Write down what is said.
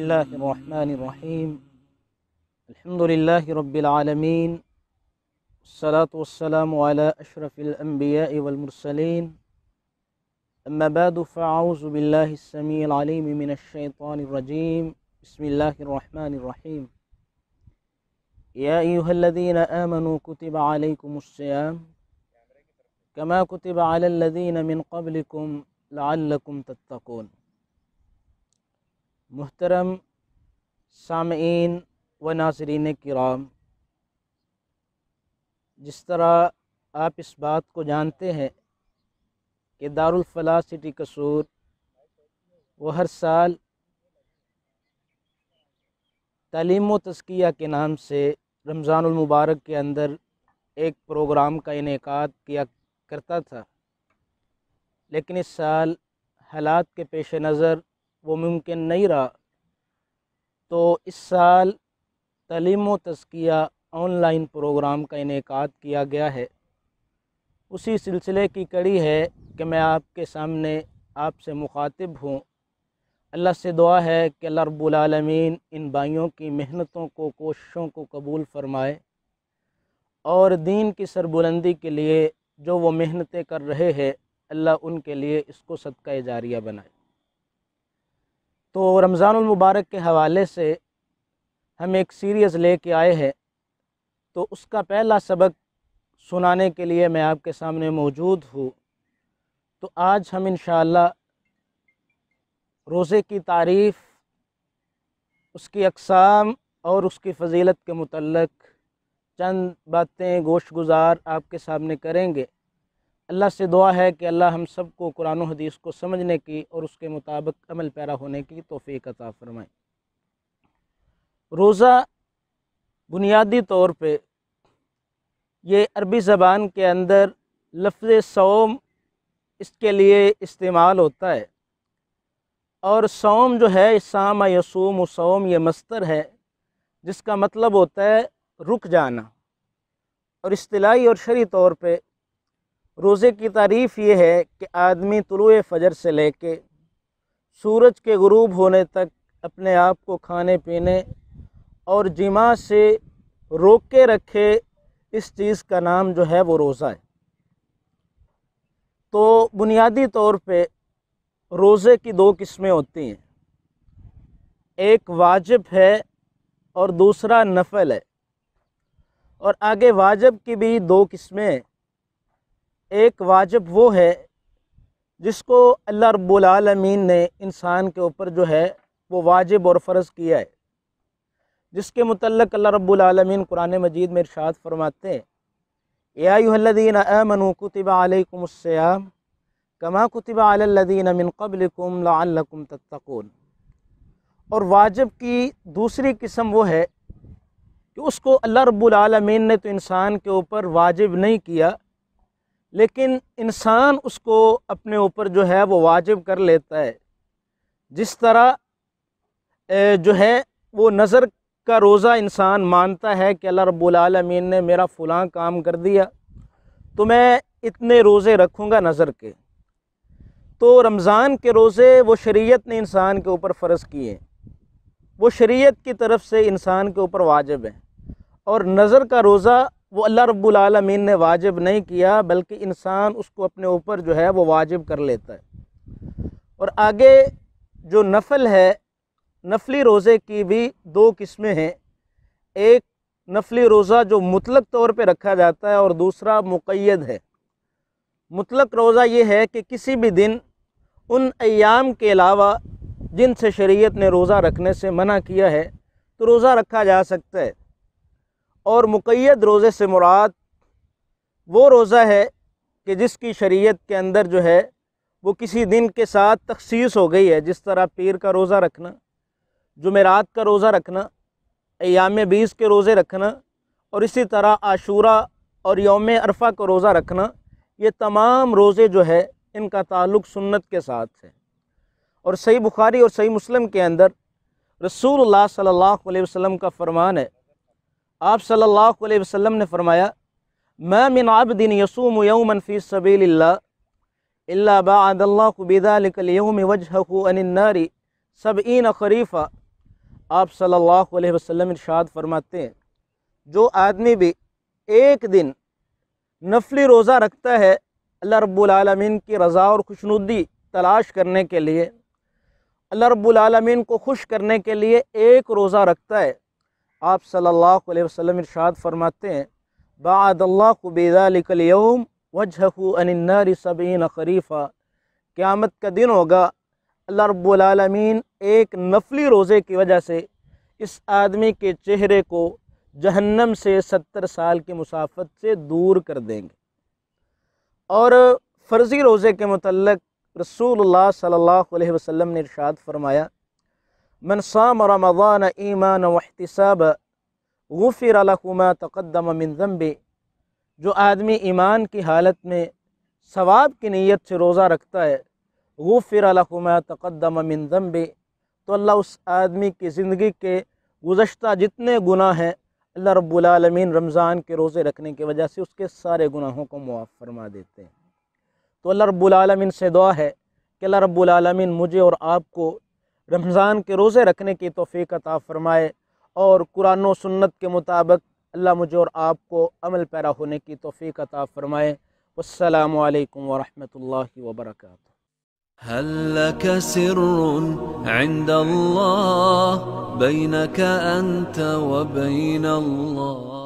الله الرحمن الرحيم الحمد لله رب العالمين والصلاة والسلام على أشرف الأنبياء والمرسلين أما بعد فأعوذ بالله السميع العليم من الشيطان الرجيم بسم الله الرحمن الرحيم يا أيها الذين آمنوا كتب عليكم الصيام كما كتب على الذين من قبلكم لعلكم تتقون मोहतरम सामीन व नाज़रीन कराम जिस तरह आप इस बात को जानते हैं कि दारुलफला सिटी कसूर वो हर साल तलीम व तस्किया के नाम से रमज़ानमबारक के अंदर एक प्रोग्राम का इनका किया करता था लेकिन इस साल हालात के पेश नज़र वो मुमकिन नहीं रहा तो इस साल तलीम व तस्किया ऑनलाइन प्रोग्राम का इनका किया गया है उसी सिलसिले की कड़ी है कि मैं आपके सामने आपसे मुखातिब हूँ अल्लाह से दुआ है कि रबालमीन इन भाइयों की मेहनतों को कोशिशों को कबूल फ़रमाए और दीन की सरबुलंदी के लिए जो वो मेहनतें कर रहे हैं अल्लाह उनके लिए इसको सदका जारिया बनाए तो रमज़ानमबारक के हवाले से हम एक सीरीज़ ले के आए हैं तो उसका पहला सबक सुनाने के लिए मैं आपके सामने मौजूद हूँ तो आज हम इन रोज़े की तारीफ़ उसकी अकसाम और उसकी फजीलत के मतलब चंद बातें गोश गुजार आपके सामने करेंगे अल्लाह से दुआ है कि अल्लाह हम सबको कुरान हदीस को समझने की और उसके मुताबिक अमल पैरा होने की तोफ़ी अता फ़रमाएँ रोज़ा बुनियादी तौर पर ये अरबी ज़बान के अंदर लफ्ज़ सोम इसके लिए इस्तेमाल होता है और सोम जो है साम यसूम सोम यह मस्तर है जिसका मतलब होता है रुक जाना और अतलाही और शरी तौर पर रोज़े की तारीफ़ ये है कि आदमी तुलु फ़जर से लेके सूरज के गरूब होने तक अपने आप को खाने पीने और जिमा से रोक के रखे इस चीज़ का नाम जो है वो रोज़ा है तो बुनियादी तौर पे रोज़े की दो किस्में होती हैं एक वाजिब है और दूसरा नफल है और आगे वाजिब की भी दो किस्में एक वाजिब वो है जिसको अल्लाह रबालमीन ने इंसान के ऊपर जो है वो वाजिब और फ़र्ज़ किया है जिसके मतलब अल्लाह रबालमीन कुरान मजीद में इरशाद फरमाते हैं यादीन अमनु कुतबालकुमसयाम कमा कुतबालदीन मिन कबलकुम तत्तकून और वाजिब की दूसरी किस्म वो है कि उसको अल्लाह रबालमीन ने तो इंसान के ऊपर वाजिब नहीं किया लेकिन इंसान उसको अपने ऊपर जो है वो वाजिब कर लेता है जिस तरह जो है वो नज़र का रोज़ा इंसान मानता है कि अल्लाह रब्बुलमीन ने मेरा फ़लाँ काम कर दिया तो मैं इतने रोज़े रखूँगा नज़र के तो रमज़ान के रोज़े वो शरीयत ने इंसान के ऊपर फ़र्ज़ किए वो शरीयत की तरफ से इंसान के ऊपर वाजिब है और नज़र का रोज़ा वो अल्लाह रब्बुल ने वाजिब नहीं किया बल्कि इंसान उसको अपने ऊपर जो है वो वाजिब कर लेता है और आगे जो नफल है नफली रोज़े की भी दो किस्में हैं एक नफली रोज़ा जो मुतलक तौर पे रखा जाता है और दूसरा मुक़ैद है मुतलक रोज़ा ये है कि किसी भी दिन उन अयाम के अलावा जिनसे शरीयत ने रोज़ा रखने से मना किया है तो रोज़ा रखा जा सकता है और मुक़ैद रोज़े से मुराद वो रोज़ा है कि जिसकी शरीयत के अंदर जो है वो किसी दिन के साथ तखसीस हो गई है जिस तरह पीर का रोज़ा रखना जुमेरात का रोज़ा रखना याम बीस के रोज़े रखना और इसी तरह आशूरा और योम अरफा का रोज़ा रखना ये तमाम रोज़े जो है इनका ताल्लुक़ सुन्नत के साथ है और सही बुखारी और सही मुस्लिम के अंदर रसूल सल्लल्लाहु अलैहि वसल्लम का फ़रमान है आप सल्लल्लाहु अलैहि वसल्लम ने फरमाया मैं मिन आबदिन यसूम यौमन फ़ी सबील्ला बादल्लाबिदाकलयम वजहनारी सबईन खरीफ़ा आप सल्लल्लाहु अलैहि वसल्लम इरशाद फरमाते हैं जो आदमी भी एक दिन नफली रोज़ा रखता है अल्लाह रब्बुल की रज़ा और खुशनुदी तलाश करने के लिए अल्लाह रब्बुल को खुश करने के लिए एक रोज़ा रखता है आप सल्लल्लाहु अलैहि वसल्लम इरशाद फरमाते हैं बादल्लाबेदाकलयम वजहू अनारी सबीन खरीफ़ा क़्यामत का दिन होगा अल्लाह रबालमीन एक नफली रोज़े की वजह से इस आदमी के चेहरे को जहन्नम से सत्तर साल की मुसाफत से दूर कर देंगे और फ़र्ज़ी रोज़े के मतलब रसूल सल्लल्लाहु अलैहि वसल्लम ने इरशाद फरमाया मन साम रमज़ान ईमान वहतसाब गफ़िर लहुमा तकदम मिन ज़म्बे जो आदमी ईमान की हालत में सवाब की नीयत से रोज़ा रखता है गफ़िर लहुमा तकदम मिन ज़म्बे तो अल्लाह उस आदमी की ज़िंदगी के गुज्त जितने गुनाह हैं अल्लाह रब्बुलमीन रमज़ान के रोज़े रखने की वजह से उसके सारे गुनाहों को मुआफ़ फरमा देते हैं तो अल्लाह रब्बुलमीन से दुआ है कि अल्लाह रब्बुलमीन मुझे और आपको रमज़ान के रोज़े रखने की तोफ़ी अता फ़रमाए और कुरान व सुन्नत के मुताबिक अल्लाह मुझे और आपको अमल पैरा होने की तोफ़ी अता फ़रमाए वालकम वरहमल वबरक هل لك سر عند الله بينك أنت وبين الله